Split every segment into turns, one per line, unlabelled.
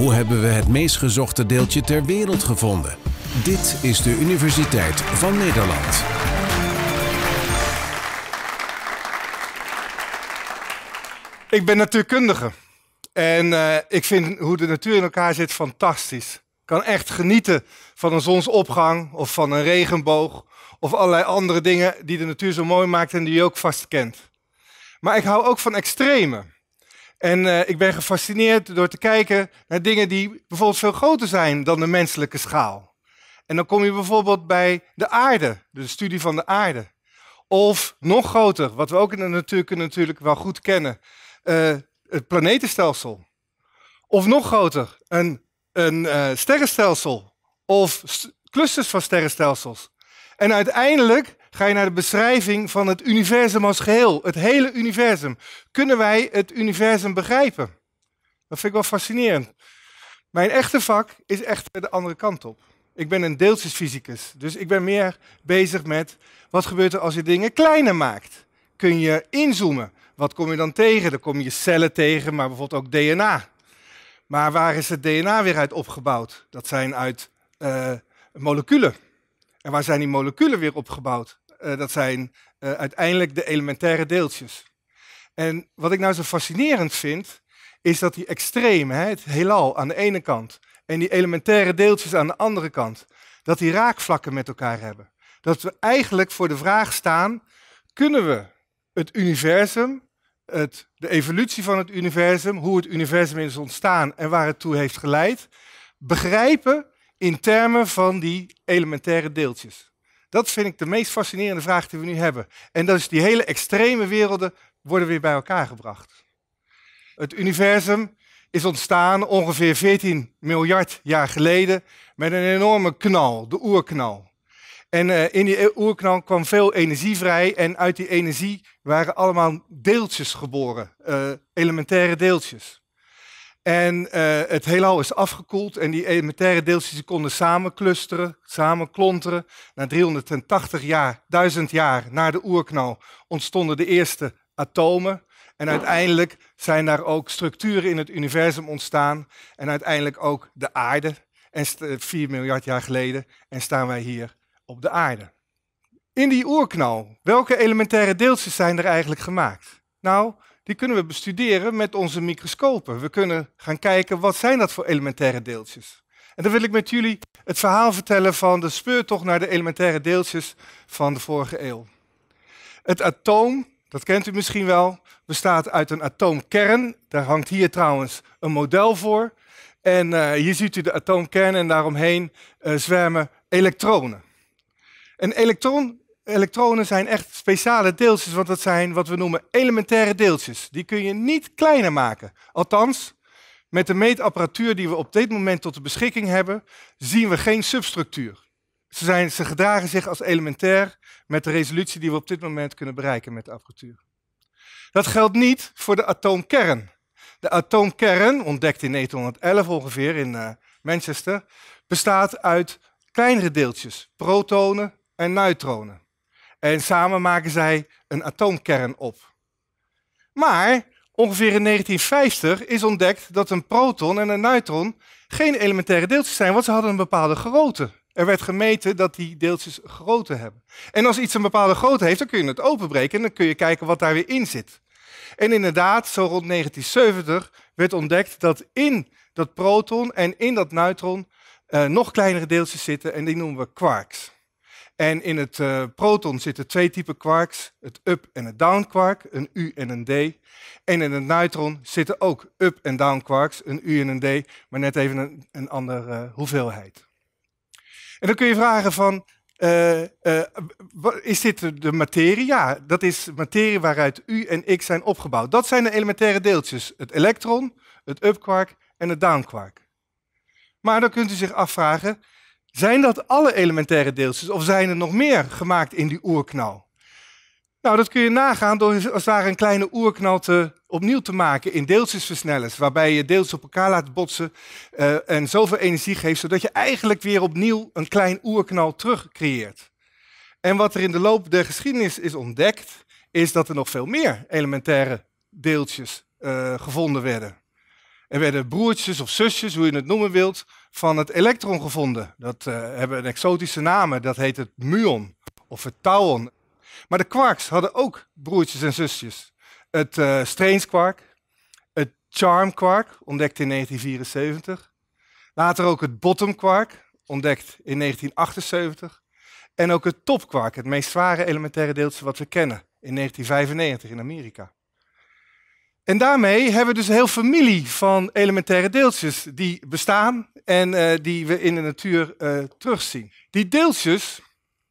Hoe hebben we het meest gezochte deeltje ter wereld gevonden? Dit is de Universiteit van Nederland. Ik ben natuurkundige. En eh, ik vind hoe de natuur in elkaar zit fantastisch. Ik kan echt genieten van een zonsopgang of van een regenboog. Of allerlei andere dingen die de natuur zo mooi maakt en die je ook vast kent. Maar ik hou ook van extremen. En eh, ik ben gefascineerd door te kijken naar dingen die bijvoorbeeld veel groter zijn dan de menselijke schaal. En dan kom je bijvoorbeeld bij de aarde, de studie van de aarde. Of nog groter, wat we ook in de natuurkunde natuurlijk wel goed kennen, eh, het planetenstelsel. Of nog groter, een, een eh, sterrenstelsel of clusters van sterrenstelsels. En uiteindelijk ga je naar de beschrijving van het universum als geheel, het hele universum. Kunnen wij het universum begrijpen? Dat vind ik wel fascinerend. Mijn echte vak is echt de andere kant op. Ik ben een deeltjesfysicus, dus ik ben meer bezig met wat gebeurt er als je dingen kleiner maakt. Kun je inzoomen? Wat kom je dan tegen? Dan kom je cellen tegen, maar bijvoorbeeld ook DNA. Maar waar is het DNA weer uit opgebouwd? Dat zijn uit eh, moleculen. En waar zijn die moleculen weer opgebouwd? Eh, dat zijn eh, uiteindelijk de elementaire deeltjes. En wat ik nou zo fascinerend vind, is dat die extreme, hè, het heelal aan de ene kant en die elementaire deeltjes aan de andere kant, dat die raakvlakken met elkaar hebben. Dat we eigenlijk voor de vraag staan, kunnen we het universum, het, de evolutie van het universum, hoe het universum is ontstaan en waar het toe heeft geleid, begrijpen in termen van die elementaire deeltjes? Dat vind ik de meest fascinerende vraag die we nu hebben. En dat is die hele extreme werelden worden weer bij elkaar gebracht. Het universum is ontstaan ongeveer 14 miljard jaar geleden met een enorme knal, de oerknal. En eh, in die e-, oerknal kwam veel energie vrij en uit die energie waren allemaal deeltjes geboren, eh, elementaire deeltjes. En eh, het heelal is afgekoeld en die elementaire deeltjes konden samen samenklonteren. samen klonteren. Na 380 jaar, 1000 jaar na de oerknal ontstonden de eerste atomen. En uiteindelijk zijn daar ook structuren in het universum ontstaan. En uiteindelijk ook de aarde. En 4 eh, miljard jaar geleden. En staan wij hier op de aarde. In die oerknal, welke elementaire deeltjes zijn er eigenlijk gemaakt? Nou, die kunnen we bestuderen met onze microscopen. We kunnen gaan kijken wat zijn dat voor elementaire deeltjes. En dan wil ik met jullie het verhaal vertellen van de speurtocht naar de elementaire deeltjes van de vorige eeuw. Het atoom, dat kent u misschien wel, bestaat uit een atoomkern. Daar hangt hier trouwens een model voor. En eh, hier ziet u de atoomkern en daaromheen uh, zwermen elektronen. Een elektron elektronen zijn echt speciale deeltjes, want dat zijn wat we noemen elementaire deeltjes. Die kun je niet kleiner maken. Althans, met de meetapparatuur die we op dit moment tot de beschikking hebben, zien we geen substructuur. Ze, zijn, ze gedragen zich als elementair met de resolutie die we op dit moment kunnen bereiken met de apparatuur. Dat geldt niet voor de atoomkern. De atoomkern, ontdekt in 1911 e ongeveer in eh, Manchester, bestaat uit kleinere deeltjes, protonen en neutronen. En samen maken zij een atoomkern op. Maar ongeveer in 1950 is ontdekt dat een proton en een neutron geen elementaire deeltjes zijn, want ze hadden een bepaalde grootte. Er werd gemeten dat die deeltjes grootte hebben. En als iets een bepaalde grootte heeft, dan kun je het openbreken en dan kun je kijken wat daar weer in zit. En inderdaad, zo rond 1970 werd ontdekt dat in dat proton en in dat neutron eh, nog kleinere deeltjes zitten en die noemen we quarks. En in het eh, proton zitten twee typen quarks, het up- en het down-quark, een U en een D. En in het neutron zitten ook up- en down-quarks, een U en een D, maar net even een, een andere eh, hoeveelheid. En dan kun je vragen van, eh, is dit de materie? Ja, dat is materie waaruit U en X zijn opgebouwd. Dat zijn de elementaire deeltjes, het elektron, het up-quark en het down-quark. Maar dan kunt u zich afvragen, zijn dat alle elementaire deeltjes of zijn er nog meer gemaakt in die oerknal? Nou, dat kun je nagaan door als het ware een kleine oerknal te, opnieuw te maken in deeltjesversnellers, waarbij je deeltjes op elkaar laat botsen eh, en zoveel energie geeft, zodat je eigenlijk weer opnieuw een klein oerknal terugcreëert. En wat er in de loop der geschiedenis is ontdekt, is dat er nog veel meer elementaire deeltjes eh, gevonden werden. Er werden broertjes of zusjes, hoe je het noemen wilt, van het elektron gevonden. Dat eh, hebben een exotische naam, dat heet het muon of het tauon. Maar de quarks hadden ook broertjes en zusjes. Het uh, Strange quark, het Charm quark, ontdekt in 1974. Later ook het Bottom quark, ontdekt in 1978. En ook het Top quark, het meest zware elementaire deeltje wat we kennen, in 1995 in Amerika. En daarmee hebben we dus een hele familie van elementaire deeltjes die bestaan en eh, die we in de natuur eh, terugzien. Die deeltjes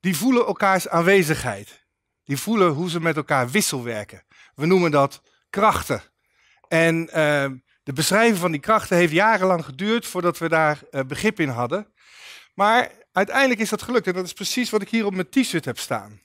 die voelen elkaars aanwezigheid. Die voelen hoe ze met elkaar wisselwerken. We noemen dat krachten. En eh, de beschrijving van die krachten heeft jarenlang geduurd voordat we daar begrip in hadden. Maar uiteindelijk is dat gelukt en dat is precies wat ik hier op mijn t-shirt heb staan.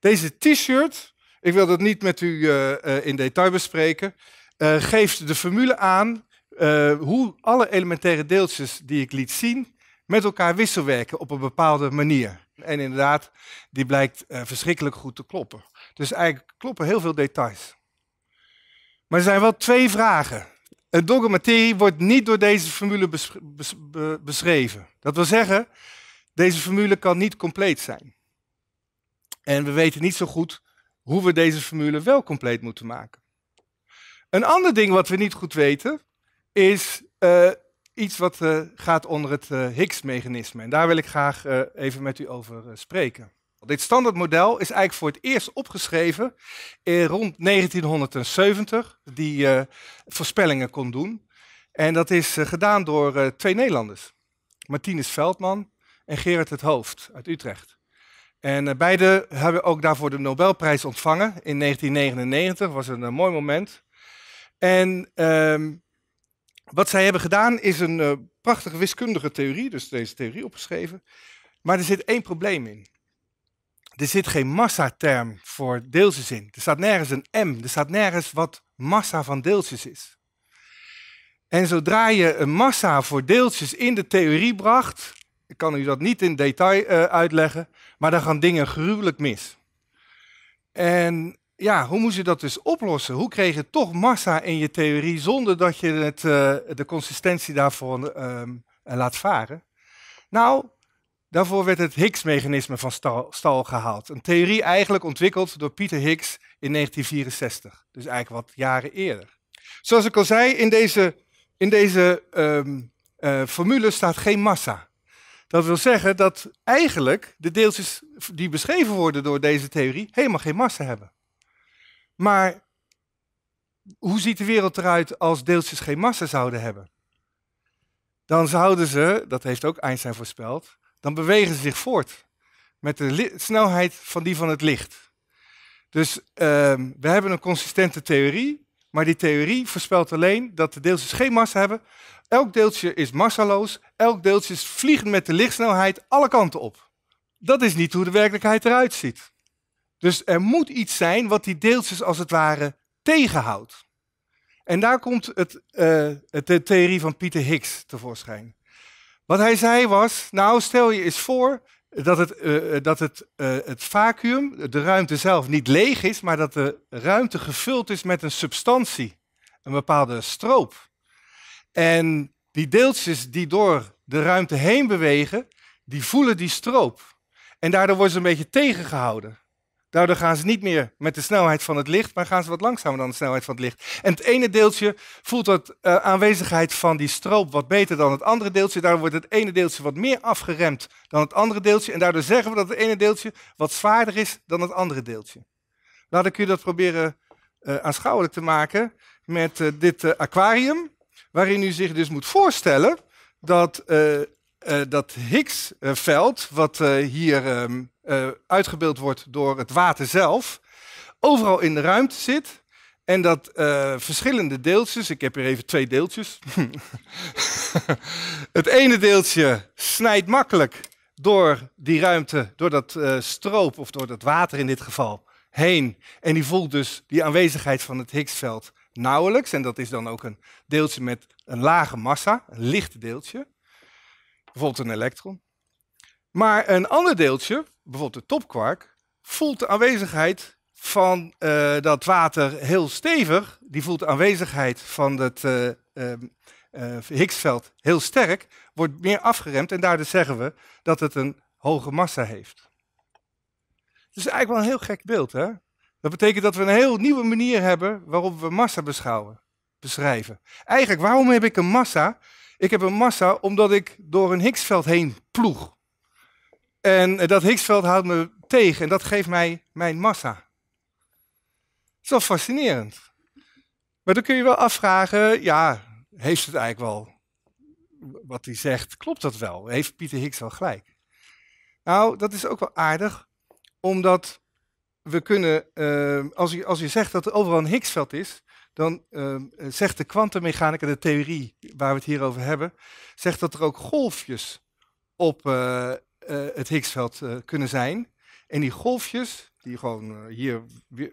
Deze t-shirt ik wil dat niet met u eh, eh, in detail bespreken. Eh, geeft de formule aan hoe alle elementaire deeltjes die ik liet zien met elkaar wisselwerken op een bepaalde manier. En inderdaad, die blijkt verschrikkelijk goed te kloppen. Dus eigenlijk kloppen heel veel details. Maar er zijn wel twee vragen. Het dogma materie wordt niet door deze formule beschreven. Dat wil zeggen, deze formule kan niet compleet zijn. En we weten niet zo goed hoe we deze formule wel compleet moeten maken. Een ander ding wat we niet goed weten is eh, iets wat eh, gaat onder het eh, Higgs-mechanisme. En daar wil ik graag even met u over spreken. Dit standaardmodel is eigenlijk voor het eerst opgeschreven in rond 1970, die voorspellingen kon doen. En dat is gedaan door twee Nederlanders, Martinus Veldman en Gerard het Hoofd uit Utrecht. En eh, beide hebben ook daarvoor de Nobelprijs ontvangen in 1999. was een, eh, mooi moment. En ehm, wat zij hebben gedaan is een eh, prachtige wiskundige theorie, dus deze theorie opgeschreven. Maar er zit één probleem in. Er zit geen massaterm voor deeltjes in. Er staat nergens een m, er staat nergens wat massa van deeltjes is. En zodra je een massa voor deeltjes in de theorie bracht, ik kan u dat niet in detail eh, uitleggen, maar daar gaan dingen gruwelijk mis. En ja, hoe moest je dat dus oplossen? Hoe kreeg je toch massa in je theorie zonder dat je het, eh, de consistentie daarvoor ehm, eh, laat varen? Nou, daarvoor werd het Higgs-mechanisme van stal, stal, gehaald. Een theorie eigenlijk ontwikkeld door Pieter Higgs in 1964, dus eigenlijk wat jaren eerder. Zoals ik al zei, in deze, in deze ehm, formule staat geen massa. Dat wil zeggen dat eigenlijk de deeltjes die beschreven worden door deze theorie helemaal geen massa hebben. Maar hoe ziet de wereld eruit als deeltjes geen massa zouden hebben? Dan zouden ze, dat heeft ook Einstein voorspeld, dan bewegen ze zich voort met de snelheid van die van het licht. Dus ehm, we hebben een consistente theorie maar die theorie voorspelt alleen dat de deeltjes geen massa hebben. Elk deeltje is massaloos. Elk deeltje is met de lichtsnelheid alle kanten op. Dat is niet hoe de werkelijkheid eruit ziet. Dus er moet iets zijn wat die deeltjes als het ware tegenhoudt. En daar komt het, eh, de theorie van Pieter Higgs tevoorschijn. Wat hij zei was, nou stel je eens voor dat het, uh, dat het, eh, het vacuüm, de ruimte zelf, niet leeg is, maar dat de ruimte gevuld is met een substantie, een bepaalde stroop. En die deeltjes die door de ruimte heen bewegen, die voelen die stroop. En daardoor worden ze een beetje tegengehouden. Nou, daardoor gaan ze niet meer met de snelheid van het licht, maar gaan ze wat langzamer dan de snelheid van het licht. En het ene deeltje voelt dat eh, aanwezigheid van die stroop wat beter dan het andere deeltje. Daardoor wordt het ene deeltje wat meer afgeremd dan het andere deeltje. En daardoor zeggen we dat het ene deeltje wat zwaarder is dan het andere deeltje. Laat ik u dat proberen uh, aanschouwelijk te maken met eh, dit aquarium, waarin u zich dus moet voorstellen dat uh, dat Higgsveld, wat eh, hier ehm, eh, uitgebeeld wordt door het water zelf, overal in de ruimte zit. En dat verschillende deeltjes, ik heb hier even twee deeltjes. het ene deeltje snijdt makkelijk door die ruimte, door dat stroop of door dat water in dit geval, heen. En die voelt dus die aanwezigheid van het Higgsveld nauwelijks. En dat is dan ook een deeltje met een lage massa, een licht deeltje bijvoorbeeld een elektron. Maar een ander deeltje, bijvoorbeeld de topkwark, voelt de aanwezigheid van eh, dat water heel stevig. Die voelt de aanwezigheid van het eh, ehm, eh, Higgsveld heel sterk, wordt meer afgeremd en daardoor zeggen we dat het een hoge massa heeft. Dus is eigenlijk wel een heel gek beeld, hè? Dat betekent dat we een heel nieuwe manier hebben waarop we massa beschouwen, beschrijven. Eigenlijk, waarom heb ik een massa? Ik heb een massa omdat ik door een Higgsveld heen ploeg. En eh, dat Higgsveld houdt me tegen en dat geeft mij mijn massa. Het is wel fascinerend. Maar dan kun je wel afvragen, ja, heeft het eigenlijk wel, wat hij zegt, klopt dat wel? Heeft Pieter Higgs wel gelijk? Nou, dat is ook wel aardig, omdat we kunnen, eh, als, je, als je zegt dat er overal een Higgsveld is, dan ehm, zegt de kwantummechanica, de theorie waar we het hier over hebben, zegt dat er ook golfjes op uh, uh, het Higgsveld eh, kunnen zijn. En die golfjes, die gewoon hier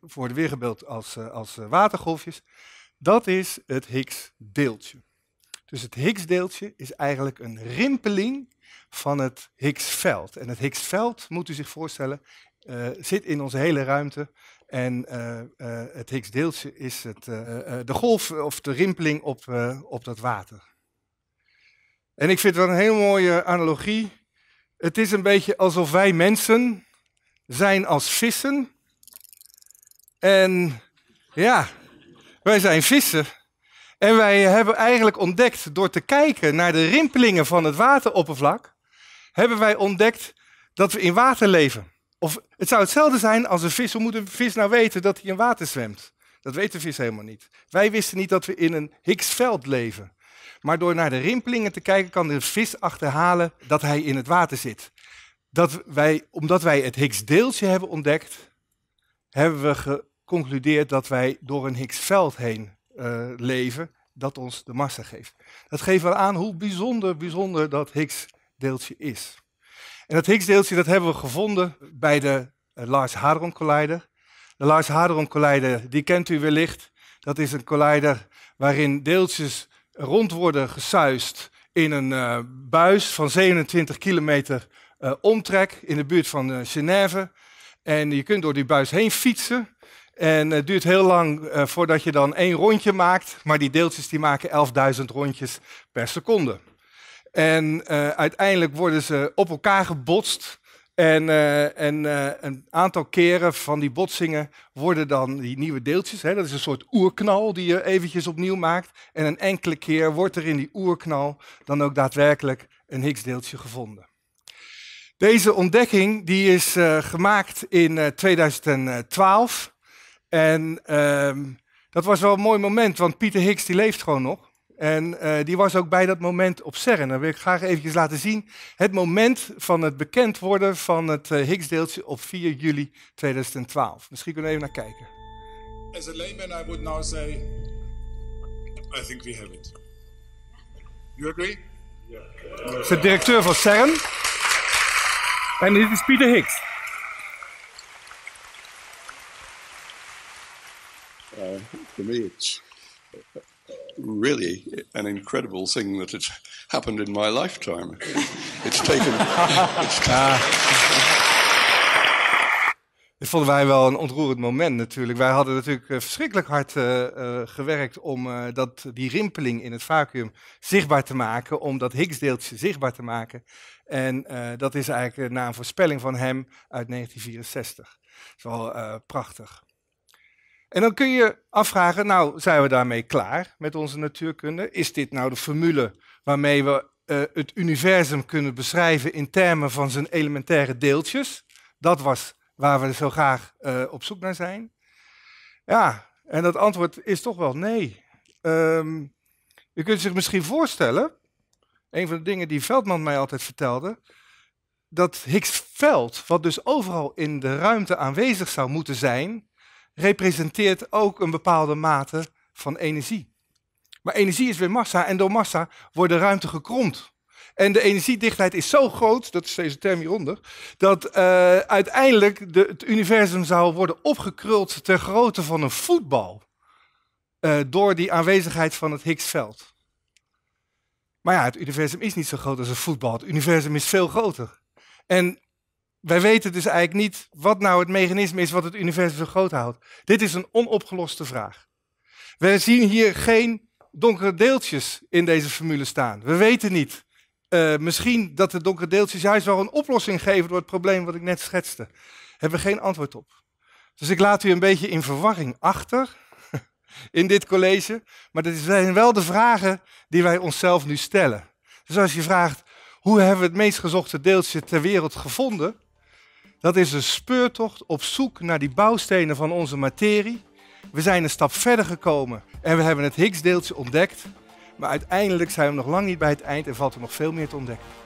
worden weergebeeld als, als watergolfjes, dat is het Higgs-deeltje. Dus het Higgs-deeltje is eigenlijk een rimpeling van het Higgsveld. En het Higgsveld, moet u zich voorstellen, zit in onze hele ruimte en eh, eh, het Higgs-deeltje is het, eh, de golf of de rimpeling op, op dat water. En ik vind het een heel mooie analogie. Het is een beetje alsof wij mensen zijn als vissen. En ja, wij zijn vissen. En wij hebben eigenlijk ontdekt, door te kijken naar de rimpelingen van het wateroppervlak, hebben wij ontdekt dat we in water leven. Of het zou hetzelfde zijn als een vis. Hoe moet een vis nou weten dat hij in water zwemt? Dat weet de vis helemaal niet. Wij wisten niet dat we in een Higgsveld leven. Maar door naar de rimpelingen te kijken, kan de vis achterhalen dat hij in het water zit. Dat wij, omdat wij het Higgsdeeltje hebben ontdekt, hebben we geconcludeerd dat wij door een Higgsveld heen eh, leven, dat ons de massa geeft. Dat geeft wel aan hoe bijzonder, bijzonder dat Higgsdeeltje is. En dat higgs dat hebben we gevonden bij de eh, Large Hadron Collider. De Large Hadron Collider, die kent u wellicht. Dat is een collider waarin deeltjes rond worden gesuist in een eh, buis van 27 kilometer eh, omtrek in de buurt van uh, Genève. En je kunt door die buis heen fietsen. En het duurt heel lang voordat je dan één rondje maakt. Maar die deeltjes die maken 11.000 rondjes per seconde. En eh, uiteindelijk worden ze op elkaar gebotst. En, eh, en eh, een aantal keren van die botsingen worden dan die nieuwe deeltjes. Hè, dat is een soort oerknal die je eventjes opnieuw maakt. En een enkele keer wordt er in die oerknal dan ook daadwerkelijk een Higgs-deeltje gevonden. Deze ontdekking die is gemaakt in 2012. En ehm, dat was wel een mooi moment, want Pieter Higgs die leeft gewoon nog. En eh, die was ook bij dat moment op CERN. Dan wil ik graag even laten zien het moment van het bekend worden van het eh, Higgs-deeltje op 4 juli 2012. Misschien kunnen we even naar kijken. As a layman, I would now say, I think we have it. You agree? Ja. is de directeur van CERN. En dit is Pieter Higgs. Uh, for me, really an incredible thing that it's happened in my lifetime. it's taken. it's taken ah. Dit vonden wij wel een ontroerend moment natuurlijk. Wij hadden natuurlijk eh, verschrikkelijk hard eh, eh, gewerkt om dat, die rimpeling in het vacuüm zichtbaar te maken, om dat Higgs-deeltje zichtbaar te maken. En dat is eigenlijk na een voorspelling van hem uit 1964. Dat is wel prachtig. En dan kun je afvragen, nou zijn we daarmee klaar met onze natuurkunde? Is dit nou de formule waarmee we eh, het universum kunnen beschrijven in termen van zijn elementaire deeltjes? Dat was waar we zo graag eh, op zoek naar zijn. Ja, en dat antwoord is toch wel nee. Um, ehm, u kunt zich misschien voorstellen, een van de dingen die Veldman mij altijd vertelde, dat Higgsveld, wat dus overal in de ruimte aanwezig zou moeten zijn, representeert ook een bepaalde mate van energie. Maar energie is weer massa en door massa wordt de ruimte gekromd. En de energiedichtheid is zo groot, dat is deze term hieronder, dat eh, uiteindelijk de, het universum zou worden opgekruld ter grootte van een voetbal. Eh, door die aanwezigheid van het Higgsveld. Maar ja, het universum is niet zo groot als een voetbal. Het universum is veel groter. En wij weten dus eigenlijk niet wat nou het mechanisme is wat het universum zo groot houdt. Dit is een onopgeloste vraag. We zien hier geen donkere deeltjes in deze formule staan. We weten niet. Eh, misschien dat de donkere deeltjes juist wel een oplossing geven door het probleem wat ik net schetste. Hebben we geen antwoord op. Dus ik laat u een beetje in verwarring achter in dit college. Maar dat zijn wel de vragen die wij onszelf nu stellen. Dus als je vraagt, hoe hebben we het meest gezochte deeltje ter wereld gevonden? Dat is een speurtocht op zoek naar die bouwstenen van onze materie. We zijn een stap verder gekomen en we hebben het Higgs-deeltje ontdekt. Maar uiteindelijk zijn we nog lang niet bij het eind en valt er nog veel meer te ontdekken.